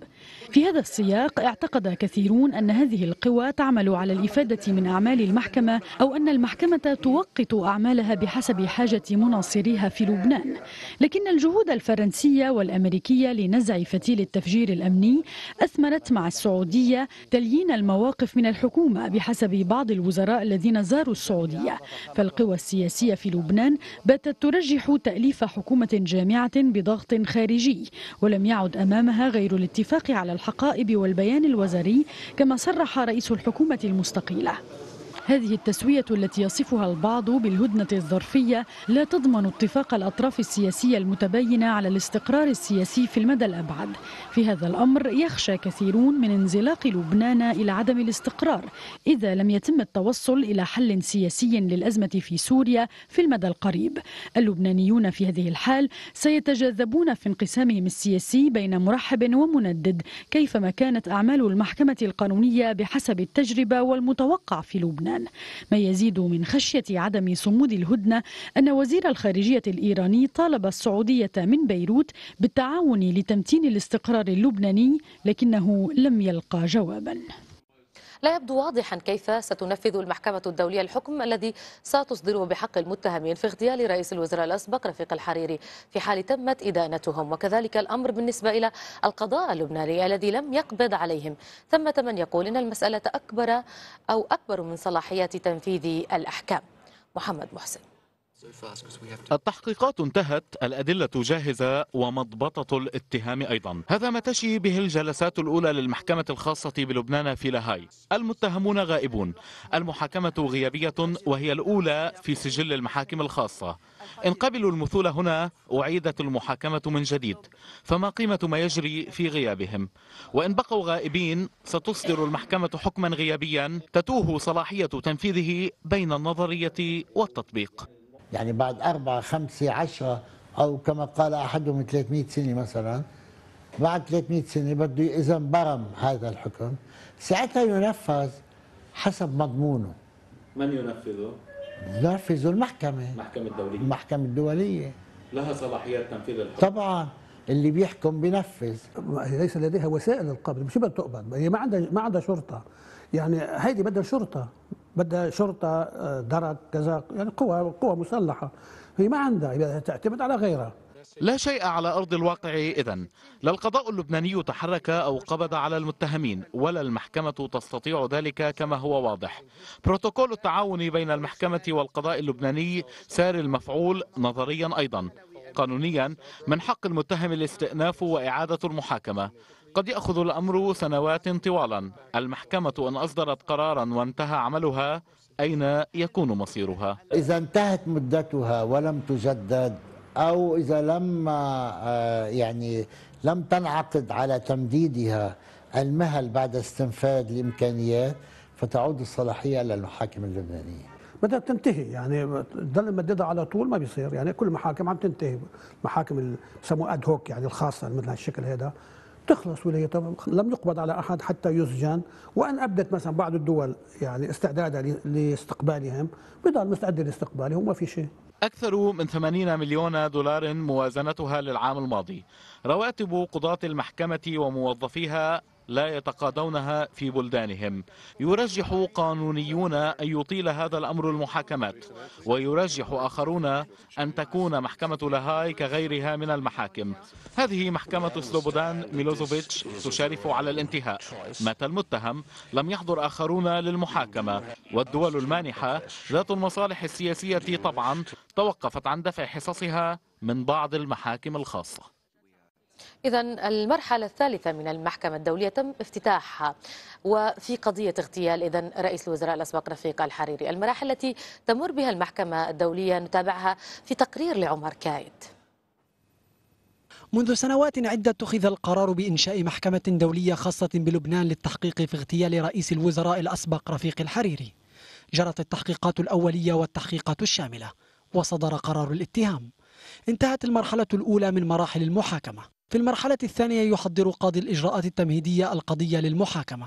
في هذا السياق اعتقد كثيرون أن هذه القوى تعمل على الإفادة من أعمال المحكمة أو أن المحكمة توقت أعمالها بحسب حاجة مناصريها في لبنان لكن الجهود الفرنسية والأمريكية لنزع فتيل التفجير الأمني أثمرت مع السعودية تليين المواقف من الحكومة بحسب بعض الوزراء الذين زاروا السعودية فالقوى السياسية في لبنان باتت ترجح تأليف حكومة جامعة بضغط خارجي ولم يعد أمامها غير الاتفاق على الحقائب والبيان الوزاري كما صرح رئيس الحكومة المستقيلة هذه التسوية التي يصفها البعض بالهدنة الظرفية لا تضمن اتفاق الأطراف السياسية المتباينة على الاستقرار السياسي في المدى الأبعد في هذا الأمر يخشى كثيرون من انزلاق لبنان إلى عدم الاستقرار إذا لم يتم التوصل إلى حل سياسي للأزمة في سوريا في المدى القريب اللبنانيون في هذه الحال سيتجاذبون في انقسامهم السياسي بين مرحب ومندد كيفما كانت أعمال المحكمة القانونية بحسب التجربة والمتوقع في لبنان الإيران ما يزيد من خشية عدم صمود الهدنة أن وزير الخارجية الإيراني طالب السعودية من بيروت بالتعاون لتمتين الاستقرار اللبناني لكنه لم يلقى جوابا لا يبدو واضحا كيف ستنفذ المحكمة الدولية الحكم الذي ستصدره بحق المتهمين في اغتيال رئيس الوزراء الأسبق رفيق الحريري في حال تمت إدانتهم وكذلك الأمر بالنسبة إلى القضاء اللبناني الذي لم يقبض عليهم ثمة من يقول إن المسألة أكبر أو أكبر من صلاحيات تنفيذ الأحكام محمد محسن التحقيقات انتهت الأدلة جاهزة ومضبطة الاتهام أيضا هذا ما تشي به الجلسات الأولى للمحكمة الخاصة بلبنان في لاهاي المتهمون غائبون المحاكمة غيابية وهي الأولى في سجل المحاكم الخاصة إن قبلوا المثول هنا أعيدت المحاكمة من جديد فما قيمة ما يجري في غيابهم وإن بقوا غائبين ستصدر المحكمة حكما غيابيا تتوه صلاحية تنفيذه بين النظرية والتطبيق يعني بعد أربعة خمسة عشرة أو كما قال أحدهم 300 سنة مثلا بعد 300 سنة بده إذا برم هذا الحكم ساعتها ينفذ حسب مضمونه من ينفذه؟ ينفذه المحكمة المحكمة الدولية المحكمة الدولية لها صلاحيات تنفيذ الحكم طبعا اللي بيحكم بينفذ ليس لديها وسائل القبض مش بتقبض هي ما عندها ما عندها شرطه يعني هيدي بدها شرطه بدها شرطه آه، درك كذا يعني قوى قوى مسلحه هي ما عندها بدها تعتمد على غيرها لا شيء على أرض الواقع إذا لا القضاء اللبناني تحرك أو قبض على المتهمين ولا المحكمة تستطيع ذلك كما هو واضح بروتوكول التعاون بين المحكمة والقضاء اللبناني سار المفعول نظريا أيضا قانونيا من حق المتهم الاستئناف وإعادة المحاكمة قد يأخذ الأمر سنوات طوالا المحكمة أن أصدرت قرارا وانتهى عملها أين يكون مصيرها؟ إذا انتهت مدتها ولم تجدد أو إذا لم آه، يعني لم تنعقد على تمديدها المهل بعد استنفاذ الإمكانيات فتعود الصلاحية للمحاكم اللبنانية بدها تنتهي يعني تضل ممددها على طول ما بيصير يعني كل المحاكم عم تنتهي محاكم بسموها اد هوك يعني الخاصه مثل هالشكل هذا تخلص ولاية لم يقبض على أحد حتى يسجن وأن أبدت مثلا بعض الدول يعني استعدادها لاستقبالهم بضل مستعد لاستقبالهم ما في شيء أكثر من 80 مليون دولار موازنتها للعام الماضي رواتب قضاة المحكمة وموظفيها لا يتقاضونها في بلدانهم يرجح قانونيون أن يطيل هذا الأمر المحاكمات ويرجح آخرون أن تكون محكمة لاهاي كغيرها من المحاكم هذه محكمة سلوبودان ميلوزوفيتش تشارف على الانتهاء مات المتهم لم يحضر آخرون للمحاكمة والدول المانحة ذات المصالح السياسية طبعا توقفت عن دفع حصصها من بعض المحاكم الخاصه إذا المرحلة الثالثة من المحكمة الدولية تم افتتاحها وفي قضية اغتيال إذا رئيس الوزراء الأسبق رفيق الحريري المراحل التي تمر بها المحكمة الدولية نتابعها في تقرير لعمر كايد منذ سنوات عدة اتخذ القرار بإنشاء محكمة دولية خاصة بلبنان للتحقيق في اغتيال رئيس الوزراء الأسبق رفيق الحريري جرت التحقيقات الأولية والتحقيقات الشاملة وصدر قرار الاتهام انتهت المرحلة الأولى من مراحل المحاكمة في المرحلة الثانية يحضر قاضي الإجراءات التمهيدية القضية للمحاكمة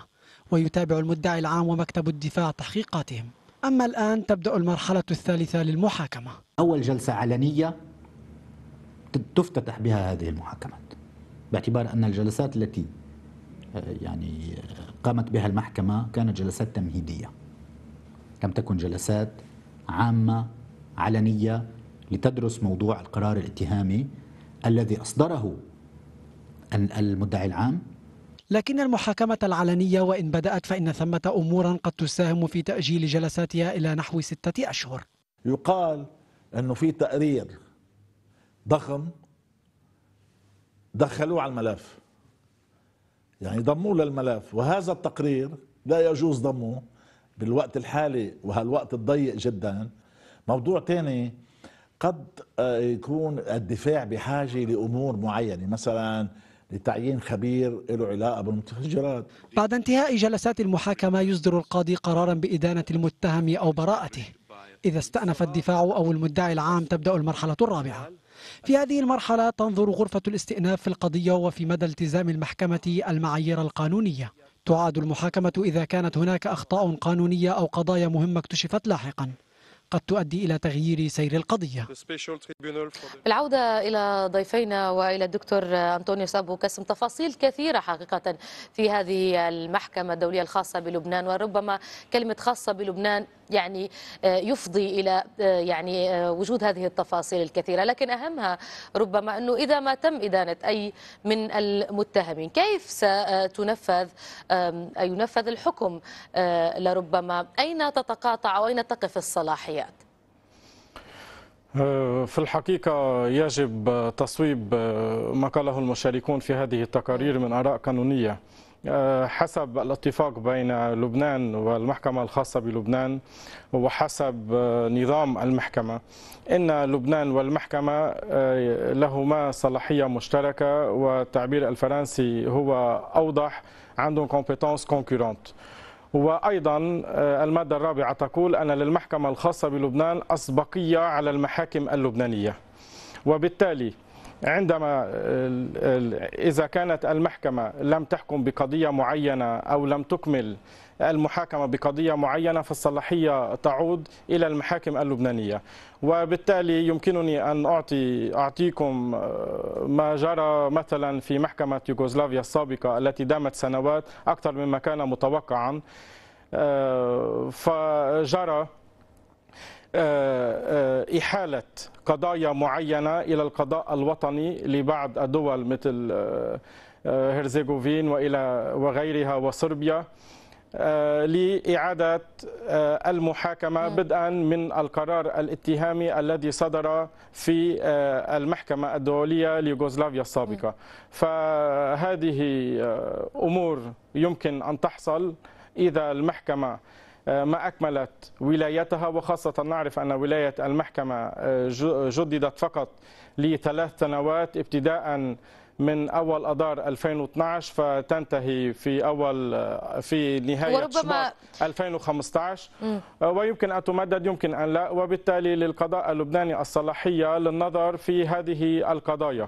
ويتابع المدعي العام ومكتب الدفاع تحقيقاتهم أما الآن تبدأ المرحلة الثالثة للمحاكمة أول جلسة علنية تفتتح بها هذه المحاكمات باعتبار أن الجلسات التي آه، يعني آه، قامت بها المحكمة كانت جلسات تمهيدية لم تكن جلسات عامة علنية لتدرس موضوع القرار الاتهامي الذي أصدره المدعي العام لكن المحاكمة العلنية وإن بدأت فإن ثمة أمورا قد تساهم في تأجيل جلساتها إلى نحو ستة أشهر يقال أنه في تقرير ضخم دخلوه على الملف يعني ضموه للملف وهذا التقرير لا يجوز ضمه بالوقت الحالي وهالوقت الضيق جدا موضوع تاني قد آه، يكون الدفاع بحاجة لأمور معينة مثلا لتعيين خبير له علاقة بالمتفجرات بعد انتهاء جلسات المحاكمة يصدر القاضي قرارا بإدانة المتهم أو براءته إذا استأنف الدفاع أو المدعي العام تبدأ المرحلة الرابعة في هذه المرحلة تنظر غرفة الاستئناف في القضية وفي مدى التزام المحكمة المعايير القانونية تعاد المحاكمة إذا كانت هناك أخطاء قانونية أو قضايا مهمة اكتشفت لاحقاً قد تؤدي إلى تغيير سير القضية العودة إلى ضيفينا وإلى الدكتور أنطونيو سابو كاسم تفاصيل كثيرة حقيقة في هذه المحكمة الدولية الخاصة بلبنان وربما كلمة خاصة بلبنان يعني آه، يفضي إلى آه، يعني آه، وجود هذه التفاصيل الكثيرة لكن أهمها ربما أنه إذا ما تم إدانة أي من المتهمين كيف ستنفذ ينفذ الحكم لربما أين تتقاطع وأين تقف الصلاحيات في الحقيقة يجب تصويب ما قاله المشاركون في هذه التقارير من آراء قانونية آه، حسب الاتفاق بين لبنان والمحكمة الخاصة بلبنان وحسب آه، نظام المحكمة إن لبنان والمحكمة آه، لهما صلاحية مشتركة والتعبير الفرنسي هو أوضح عندهم كومبيتونس كونكورونت وأيضا المادة الرابعة تقول أن للمحكمة الخاصة بلبنان أسبقية على المحاكم اللبنانية وبالتالي عندما إذا كانت المحكمة لم تحكم بقضية معينة أو لم تكمل المحاكمة بقضية معينة فالصلاحية تعود إلى المحاكم اللبنانية وبالتالي يمكنني أن أعطي أعطيكم آه، ما جرى مثلا في محكمة يوغوسلافيا السابقة التي دامت سنوات أكثر مما كان متوقعا آه، فجرى آه، آه، إحالة قضايا معينة إلى القضاء الوطني لبعض الدول مثل آه، هرزيغوفين وإلى وغيرها وصربيا لإعادة المحاكمة نعم. بدءا من القرار الاتهامي الذي صدر في المحكمة الدولية ليوغوسلافيا السابقة نعم. فهذه أمور يمكن أن تحصل إذا المحكمة آه، ما أكملت ولايتها وخاصة نعرف أن ولاية المحكمة آه، جددت فقط لثلاث سنوات ابتداء من اول اذار 2012 فتنتهي في اول في نهايه وربما شمار 2015 م. ويمكن ان تمدد يمكن ان لا وبالتالي للقضاء اللبناني الصلاحيه للنظر في هذه القضايا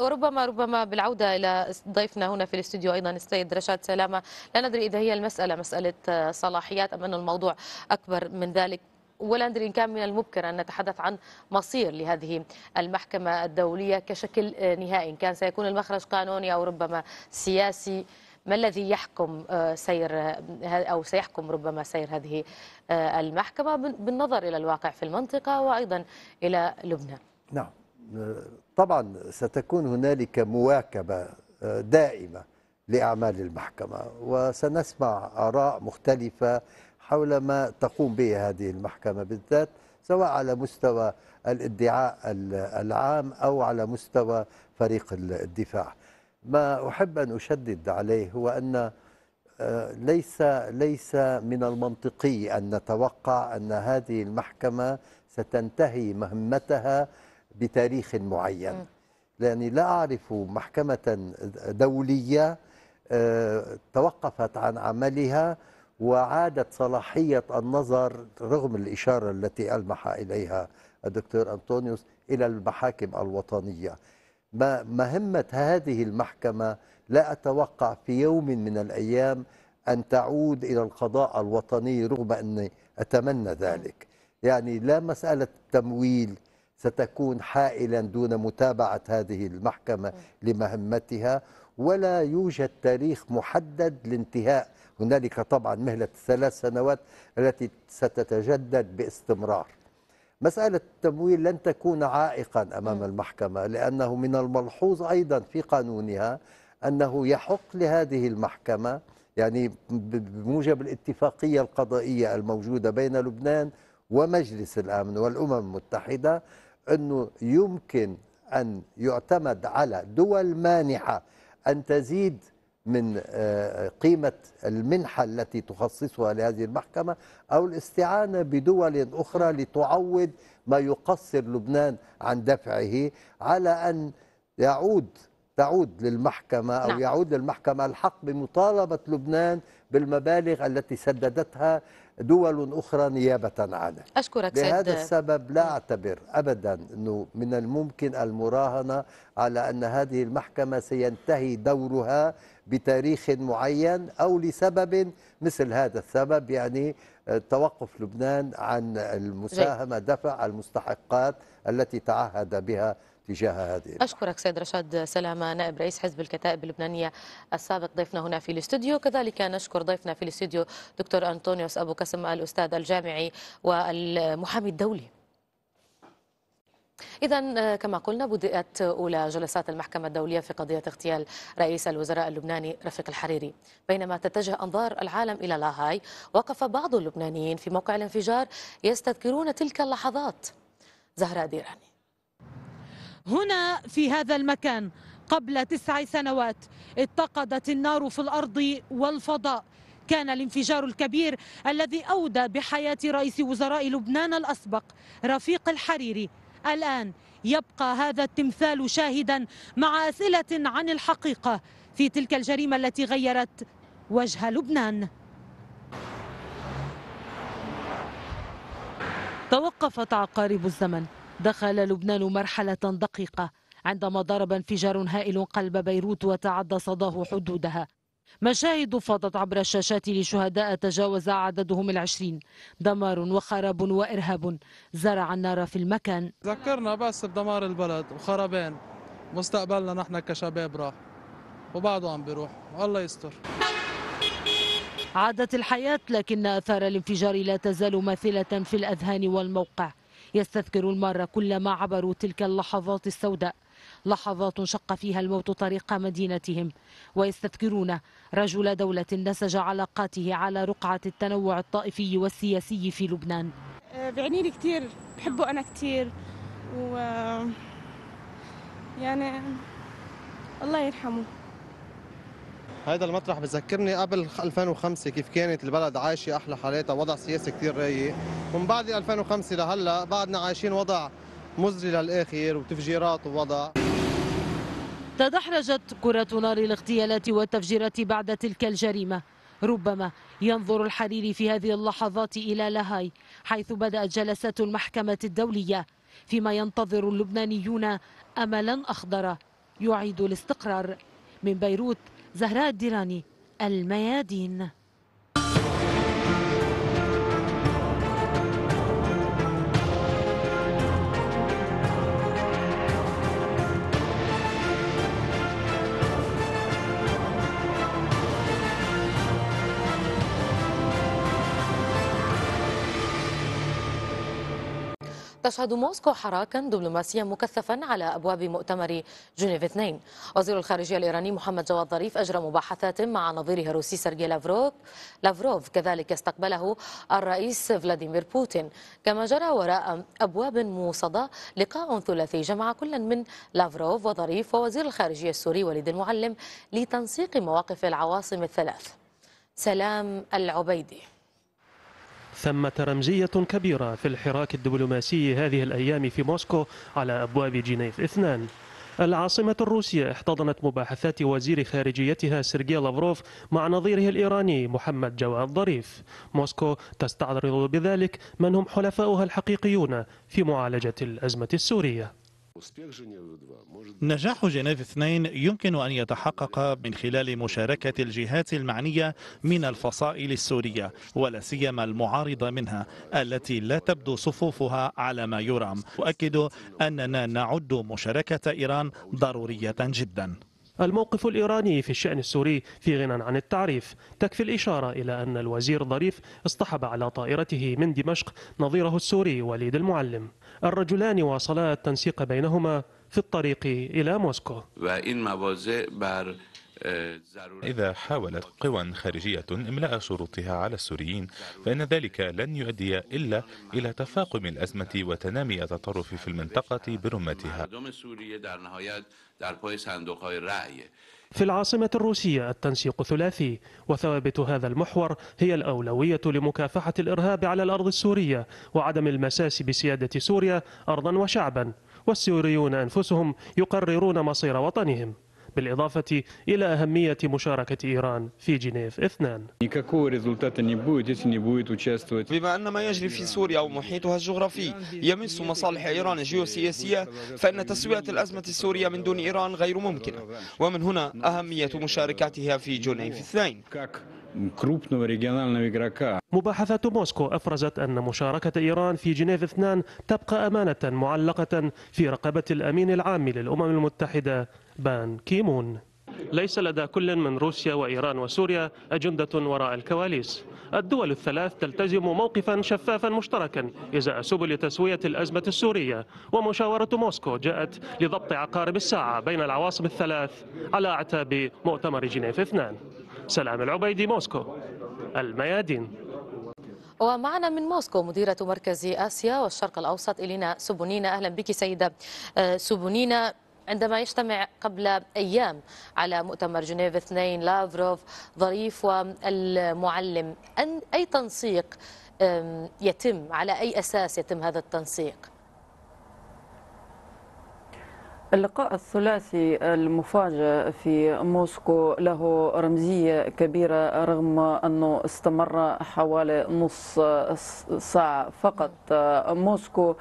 وربما ربما بالعوده الى ضيفنا هنا في الاستوديو ايضا السيد رشاد سلامه لا ندري اذا هي المساله مساله صلاحيات ام ان الموضوع اكبر من ذلك ولاندرين كان من المبكر أن نتحدث عن مصير لهذه المحكمة الدولية كشكل نهائي كان سيكون المخرج قانوني أو ربما سياسي ما الذي يحكم آه، سير آه، أو سيحكم ربما سير هذه آه، المحكمة بالنظر إلى الواقع في المنطقة وأيضا إلى لبنان نعم طبعا ستكون هنالك مواكبة دائمة لأعمال المحكمة وسنسمع آراء مختلفة حول ما تقوم به هذه المحكمة بالذات سواء على مستوى الادعاء العام أو على مستوى فريق الدفاع ما أحب أن أشدد عليه هو أن آه، ليس ليس من المنطقي أن نتوقع أن هذه المحكمة ستنتهي مهمتها بتاريخ معين لأني لا أعرف محكمة دولية آه، توقفت عن عملها وعادت صلاحية النظر رغم الإشارة التي ألمح إليها الدكتور أنطونيوس إلى المحاكم الوطنية ما مهمة هذه المحكمة لا أتوقع في يوم من الأيام أن تعود إلى القضاء الوطني رغم أني أتمنى ذلك يعني لا مسألة التمويل ستكون حائلا دون متابعة هذه المحكمة لمهمتها ولا يوجد تاريخ محدد لانتهاء هنالك طبعا مهله الثلاث سنوات التي ستتجدد باستمرار مسألة التمويل لن تكون عائقا أمام المحكمة لأنه من الملحوظ أيضا في قانونها أنه يحق لهذه المحكمة يعني بموجب الاتفاقية القضائية الموجودة بين لبنان ومجلس الأمن والأمم المتحدة أنه يمكن أن يعتمد على دول مانحة أن تزيد من آه، قيمة المنحة التي تخصصها لهذه المحكمة أو الاستعانة بدول أخرى لتعوض ما يقصر لبنان عن دفعه على أن يعود تعود للمحكمة أو نعم. يعود للمحكمة الحق بمطالبة لبنان بالمبالغ التي سددتها دول أخرى نيابة عنه أشكرك لهذا سيد السبب لا أعتبر أبدا أنه من الممكن المراهنة على أن هذه المحكمة سينتهي دورها بتاريخ معين أو لسبب مثل هذا السبب يعني آه، توقف لبنان عن المساهمة دفع المستحقات التي تعهد بها تجاه هذه أشكرك سيد رشاد سلامة نائب رئيس حزب الكتائب اللبنانية السابق ضيفنا هنا في الاستوديو كذلك نشكر ضيفنا في الاستوديو دكتور أنطونيوس أبو كسم الأستاذ الجامعي والمحامي الدولي إذا آه، كما قلنا بدأت أولى جلسات المحكمة الدولية في قضية اغتيال رئيس الوزراء اللبناني رفيق الحريري بينما تتجه أنظار العالم إلى لاهاي وقف بعض اللبنانيين في موقع الانفجار يستذكرون تلك اللحظات زهراء ديراني هنا في هذا المكان قبل تسع سنوات اتقدت النار في الأرض والفضاء كان الانفجار الكبير الذي أودى بحياة رئيس وزراء لبنان الأسبق رفيق الحريري الآن يبقى هذا التمثال شاهدا مع أسئلة عن الحقيقة في تلك الجريمة التي غيرت وجه لبنان توقفت عقارب الزمن دخل لبنان مرحلة دقيقة عندما ضرب انفجار هائل قلب بيروت وتعدى صداه حدودها مشاهد فاضت عبر الشاشات لشهداء تجاوز عددهم العشرين دمار وخراب وإرهاب زرع النار في المكان ذكرنا بس بدمار البلد وخرابين مستقبلنا نحن كشباب راح وبعضه عم بيروح الله يستر عادت الحياة لكن أثار الانفجار لا تزال ماثلة في الأذهان والموقع يستذكر المارة كل ما عبروا تلك اللحظات السوداء لحظات شق فيها الموت طريق مدينتهم ويستذكرون رجل دولة نسج علاقاته على رقعة التنوع الطائفي والسياسي في لبنان آه، بيعني لي كثير بحبه أنا كثير و يعني الله يرحمه هذا المطرح بذكرني قبل 2005 كيف كانت البلد عايشه احلى حالاتها وضع سياسي كثير رايق ومن بعد 2005 لهلا بعدنا عايشين وضع مزري للاخر وتفجيرات ووضع تدحرجت كرة نار الاغتيالات والتفجيرات بعد تلك الجريمة ربما ينظر الحريري في هذه اللحظات إلى لاهاي حيث بدأت جلسات المحكمة الدولية فيما ينتظر اللبنانيون أملا أخضر يعيد الاستقرار من بيروت زهراء الديراني الميادين تشهد موسكو حراكا دبلوماسيا مكثفا على أبواب مؤتمر جنيف 2 وزير الخارجية الإيراني محمد جواد ظريف أجرى مباحثات مع نظيره الروسي سيرجي لافروف لافروف كذلك استقبله الرئيس فلاديمير بوتين كما جرى وراء أبواب موصدة لقاء ثلاثي جمع كلا من لافروف وظريف ووزير الخارجية السوري وليد المعلم لتنسيق مواقف العواصم الثلاث سلام العبيدي ثمة رمزية كبيرة في الحراك الدبلوماسي هذه الأيام في موسكو على أبواب جنيف اثنان العاصمة الروسية احتضنت مباحثات وزير خارجيتها سيرجي لافروف مع نظيره الإيراني محمد جواد ظريف موسكو تستعرض بذلك من هم حلفاؤها الحقيقيون في معالجة الأزمة السورية نجاح جنيف اثنين يمكن أن يتحقق من خلال مشاركة الجهات المعنية من الفصائل السورية ولا سيما المعارضة منها التي لا تبدو صفوفها على ما يرام أؤكد أننا نعد مشاركة إيران ضرورية جداً الموقف الإيراني في الشأن السوري في غنى عن التعريف تكفي الإشارة إلى أن الوزير ظريف اصطحب على طائرته من دمشق نظيره السوري وليد المعلم الرجلان واصلا التنسيق بينهما في الطريق إلى موسكو إذا حاولت قوى خارجية إملاء شروطها على السوريين فإن ذلك لن يؤدي إلا إلى تفاقم الأزمة وتنامي التطرف في المنطقة برمتها في العاصمة الروسية التنسيق ثلاثي وثوابت هذا المحور هي الأولوية لمكافحة الإرهاب على الأرض السورية وعدم المساس بسيادة سوريا أرضا وشعبا والسوريون أنفسهم يقررون مصير وطنهم بالإضافة إلى أهمية مشاركة إيران في جنيف اثنان بما أن ما يجري في سوريا ومحيطها الجغرافي يمس مصالح إيران الجيوسياسية فإن تسوية الأزمة السورية من دون إيران غير ممكنة ومن هنا أهمية مشاركتها في جنيف اثنين مباحثات موسكو أفرزت أن مشاركة إيران في جنيف اثنان تبقى أمانة معلقة في رقبة الأمين العام للأمم المتحدة بان كيمون ليس لدى كل من روسيا وإيران وسوريا أجندة وراء الكواليس الدول الثلاث تلتزم موقفا شفافا مشتركا إزاء سبل تسوية الأزمة السورية ومشاورة موسكو جاءت لضبط عقارب الساعة بين العواصم الثلاث على أعتاب مؤتمر جنيف اثنان سلام العبيدي موسكو الميادين ومعنا من موسكو مديرة مركز آسيا والشرق الأوسط إلينا سوبونينا أهلا بك سيدة آه، سوبونينا عندما يجتمع قبل أيام على مؤتمر جنيف اثنين لافروف ظريف والمعلم أن أي تنسيق يتم على أي أساس يتم هذا التنسيق اللقاء الثلاثي المفاجئ في موسكو له رمزية كبيرة رغم أنه استمر حوالي نص ساعة فقط موسكو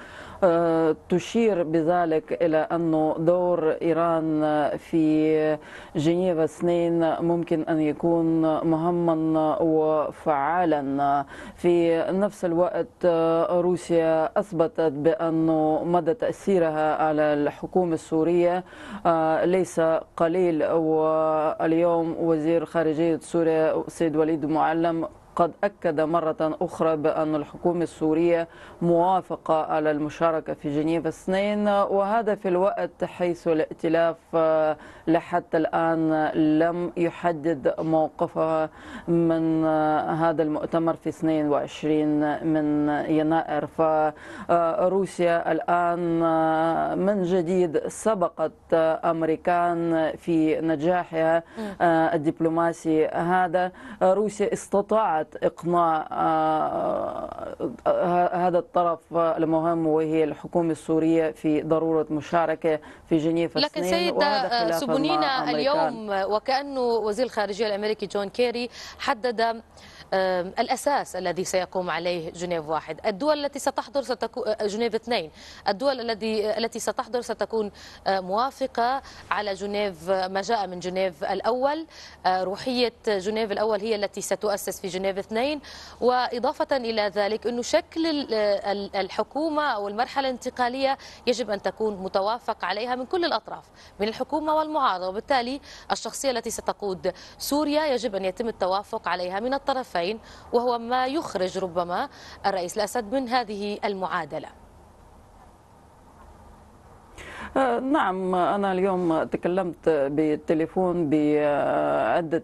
آه، تشير بذلك إلى أن دور إيران في جنيف اثنين ممكن أن يكون مهما وفعالا في نفس الوقت آه، روسيا أثبتت بأن مدى تأثيرها على الحكومة السورية آه، ليس قليل واليوم وزير خارجية سوريا سيد وليد معلم قد أكد مرة أخرى بأن الحكومة السورية موافقة على المشاركة في جنيف اثنين وهذا في الوقت حيث الائتلاف آه، لحتى الآن لم يحدد موقفها من آه، هذا المؤتمر في 22 من يناير فروسيا آه، الآن من جديد سبقت أمريكان في نجاحها الدبلوماسي هذا روسيا استطاعت إقناع آه، آه، آه، هذا الطرف المهم وهي الحكومة السورية في ضرورة مشاركة في جنيف لكن سيدة سبونينا اليوم وكأنه وزير الخارجية الأمريكي جون كيري حدد الأساس الذي سيقوم عليه جنيف واحد الدول التي ستحضر ستكون أه، جنيف اثنين الدول الذي التي ستحضر ستكون أه، موافقة على جنيف ما جاء من جنيف الأول أه، روحية جنيف الأول هي التي ستؤسس في جنيف اثنين وإضافة إلى ذلك أنه شكل الحكومة أو المرحلة الانتقالية يجب أن تكون متوافق عليها من كل الأطراف من الحكومة والمعارضة وبالتالي الشخصية التي ستقود سوريا يجب أن يتم التوافق عليها من الطرفين الصين وهو ما يخرج ربما الرئيس الأسد من هذه المعادلة آه، نعم أنا اليوم تكلمت بالتليفون بعدة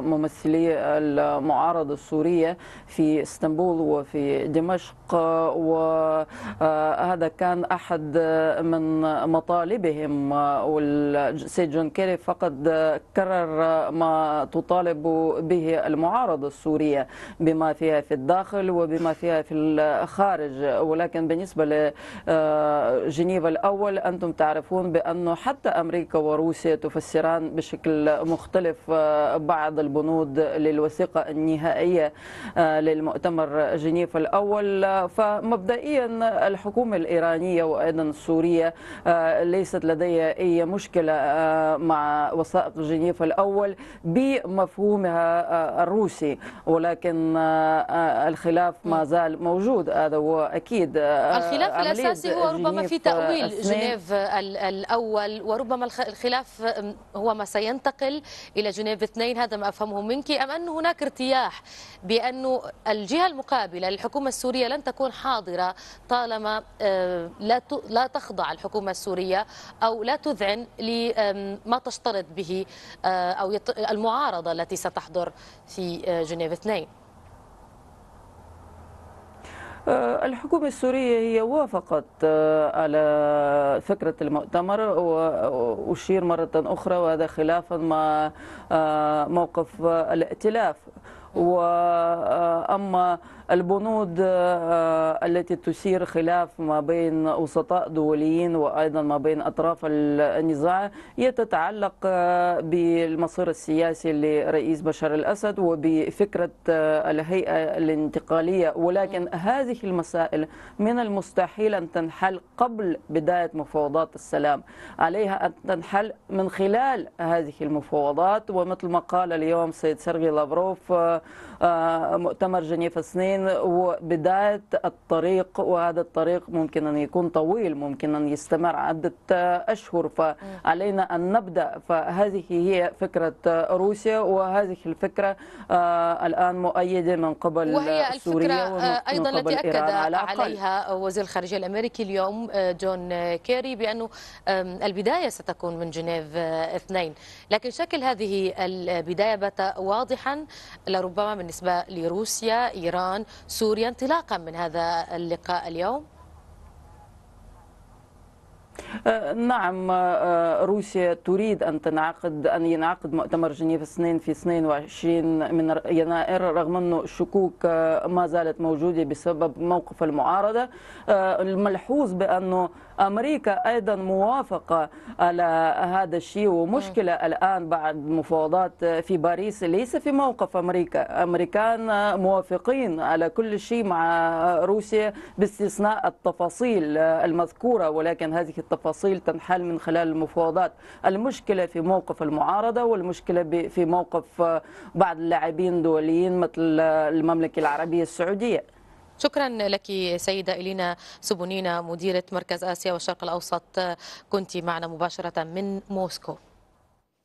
ممثلي المعارضة السورية في اسطنبول وفي دمشق وهذا كان أحد من مطالبهم والسيد جون كيري فقد كرر ما تطالب به المعارضة السورية بما فيها في الداخل وبما فيها في الخارج ولكن بالنسبة لجنيف الأول أنتم تعرفون تعرفون بأنه حتى أمريكا وروسيا تفسران بشكل مختلف آه، بعض البنود للوثيقة النهائية آه، للمؤتمر جنيف الأول آه، فمبدئيا الحكومة الإيرانية وأيضا السورية ليست لديها أي مشكلة مع وثائق جنيف الأول بمفهومها الروسي ولكن الخلاف ما زال موجود هذا هو أكيد الخلاف الأساسي هو ربما في تأويل جنيف الأول وربما الخلاف هو ما سينتقل إلى جنيف اثنين هذا ما أفهمه منك أم أن هناك ارتياح بأن الجهة المقابلة للحكومة السورية لن تكون حاضرة طالما لا تخضع الحكومة السورية أو لا تذعن لما تشترط به أو المعارضة التي ستحضر في جنيف اثنين آه، الحكومة السورية هي وافقت آه، على فكرة المؤتمر وأشير مرة أخرى وهذا خلافا مع آه، موقف الائتلاف وأما البنود آه، آه، التي تثير خلاف ما بين وسطاء دوليين وأيضا ما بين أطراف النزاع هي تتعلق آه، بالمصير السياسي لرئيس بشار الأسد وبفكرة الهيئة الانتقالية ولكن هذه المسائل من المستحيل أن تنحل قبل بداية مفاوضات السلام عليها أن تنحل من خلال هذه المفاوضات ومثل ما قال اليوم سيد سيرغي لافروف مؤتمر جنيف اثنين وبداية الطريق وهذا الطريق ممكن أن يكون طويل ممكن أن يستمر عدة أشهر فعلينا أن نبدأ فهذه هي فكرة روسيا وهذه الفكرة آه، الآن مؤيدة من قبل وهي الفكرة آه، أيضا قبل التي أكد عليها وزير الخارجية الأمريكي اليوم آه، جون كيري بأنه البداية ستكون من جنيف اثنين لكن شكل هذه البداية بات واضحا لربما من بالنسبة لروسيا إيران سوريا انطلاقا من هذا اللقاء اليوم؟ أه، نعم أه، روسيا تريد ان تنعقد ان ينعقد مؤتمر جنيف السنين في 22 من يناير رغم انه الشكوك أه، ما زالت موجوده بسبب موقف المعارضه الملحوظ بانه أمريكا أيضا موافقة على هذا الشيء ومشكلة الآن بعد مفاوضات في باريس ليس في موقف أمريكا أمريكان موافقين على كل شيء مع روسيا باستثناء التفاصيل المذكورة ولكن هذه التفاصيل تنحل من خلال المفاوضات المشكلة في موقف المعارضة والمشكلة في موقف بعض اللاعبين الدوليين مثل المملكة العربية السعودية شكرا لك سيدة إلينا سبونينا مديرة مركز آسيا والشرق الأوسط كنت معنا مباشرة من موسكو